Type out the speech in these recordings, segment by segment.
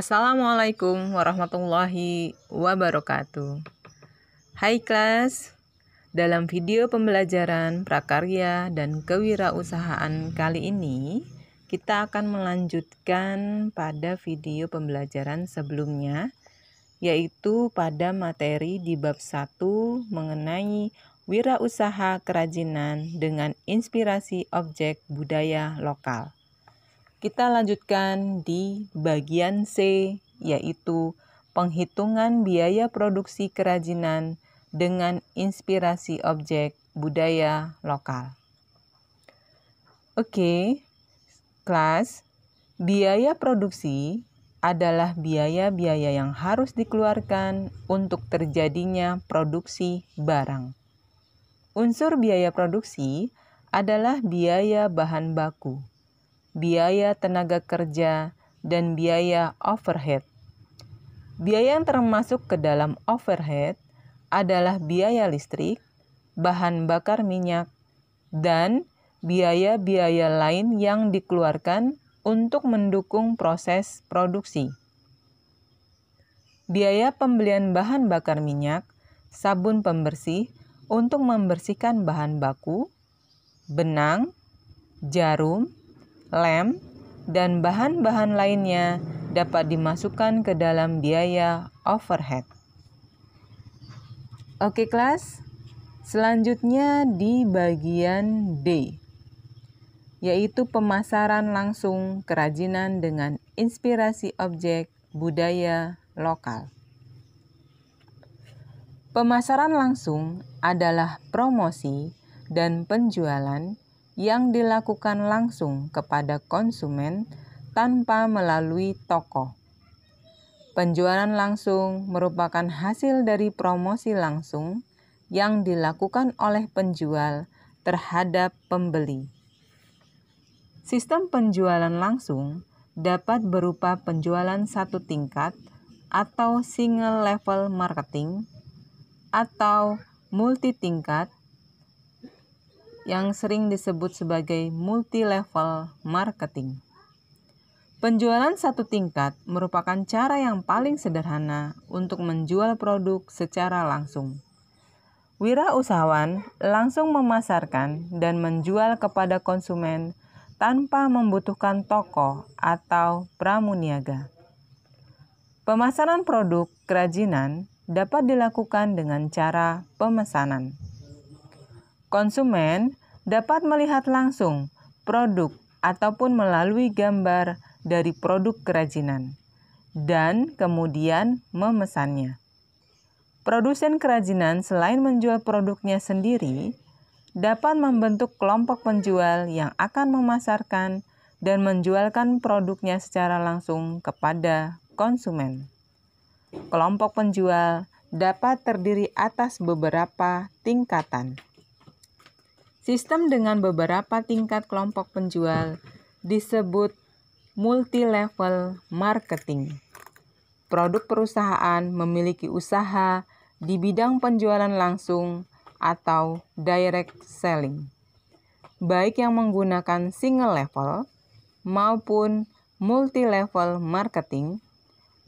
Assalamualaikum warahmatullahi wabarakatuh. Hai kelas. Dalam video pembelajaran prakarya dan kewirausahaan kali ini, kita akan melanjutkan pada video pembelajaran sebelumnya, yaitu pada materi di bab 1 mengenai wirausaha kerajinan dengan inspirasi objek budaya lokal. Kita lanjutkan di bagian C, yaitu penghitungan biaya produksi kerajinan dengan inspirasi objek budaya lokal. Oke, kelas, biaya produksi adalah biaya-biaya yang harus dikeluarkan untuk terjadinya produksi barang. Unsur biaya produksi adalah biaya bahan baku biaya tenaga kerja, dan biaya overhead. Biaya yang termasuk ke dalam overhead adalah biaya listrik, bahan bakar minyak, dan biaya-biaya lain yang dikeluarkan untuk mendukung proses produksi. Biaya pembelian bahan bakar minyak, sabun pembersih untuk membersihkan bahan baku, benang, jarum, lem, dan bahan-bahan lainnya dapat dimasukkan ke dalam biaya overhead. Oke kelas, selanjutnya di bagian D, yaitu pemasaran langsung kerajinan dengan inspirasi objek budaya lokal. Pemasaran langsung adalah promosi dan penjualan yang dilakukan langsung kepada konsumen tanpa melalui toko. Penjualan langsung merupakan hasil dari promosi langsung yang dilakukan oleh penjual terhadap pembeli. Sistem penjualan langsung dapat berupa penjualan satu tingkat atau single level marketing atau multi tingkat yang sering disebut sebagai multi-level marketing. Penjualan satu tingkat merupakan cara yang paling sederhana untuk menjual produk secara langsung. Wira usahawan langsung memasarkan dan menjual kepada konsumen tanpa membutuhkan toko atau pramuniaga. Pemasaran produk kerajinan dapat dilakukan dengan cara pemesanan. Konsumen dapat melihat langsung produk ataupun melalui gambar dari produk kerajinan dan kemudian memesannya. Produsen kerajinan selain menjual produknya sendiri, dapat membentuk kelompok penjual yang akan memasarkan dan menjualkan produknya secara langsung kepada konsumen. Kelompok penjual dapat terdiri atas beberapa tingkatan. Sistem dengan beberapa tingkat kelompok penjual disebut multi-level marketing. Produk perusahaan memiliki usaha di bidang penjualan langsung atau direct selling, baik yang menggunakan single level maupun multi-level marketing,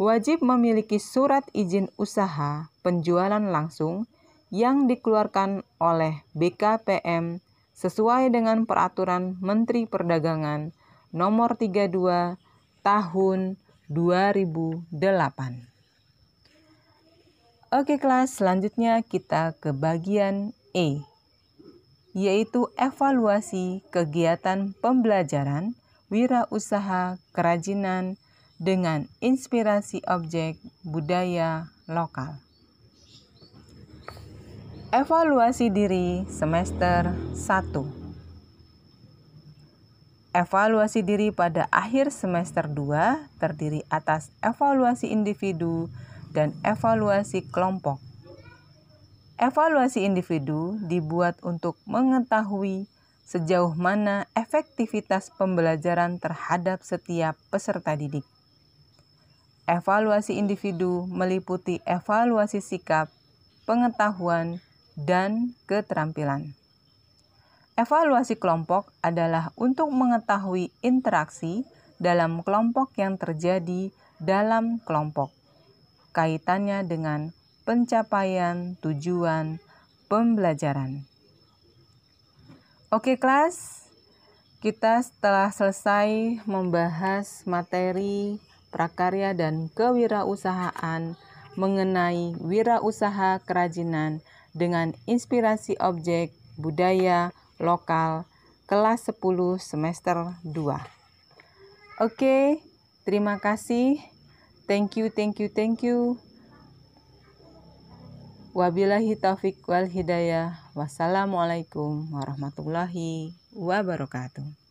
wajib memiliki surat izin usaha penjualan langsung yang dikeluarkan oleh BKPM sesuai dengan peraturan Menteri Perdagangan nomor 32 tahun 2008. Oke kelas, selanjutnya kita ke bagian E, yaitu evaluasi kegiatan pembelajaran wirausaha kerajinan dengan inspirasi objek budaya lokal. Evaluasi diri semester 1. Evaluasi diri pada akhir semester 2 terdiri atas evaluasi individu dan evaluasi kelompok. Evaluasi individu dibuat untuk mengetahui sejauh mana efektivitas pembelajaran terhadap setiap peserta didik. Evaluasi individu meliputi evaluasi sikap, pengetahuan, dan keterampilan. Evaluasi kelompok adalah untuk mengetahui interaksi dalam kelompok yang terjadi dalam kelompok, kaitannya dengan pencapaian tujuan pembelajaran. Oke, kelas, kita setelah selesai membahas materi prakarya dan kewirausahaan mengenai wirausaha kerajinan dengan inspirasi objek budaya lokal kelas 10 semester 2. Oke, okay, terima kasih. Thank you, thank you, thank you. Wabillahi taufik wal hidayah. Wassalamualaikum warahmatullahi wabarakatuh.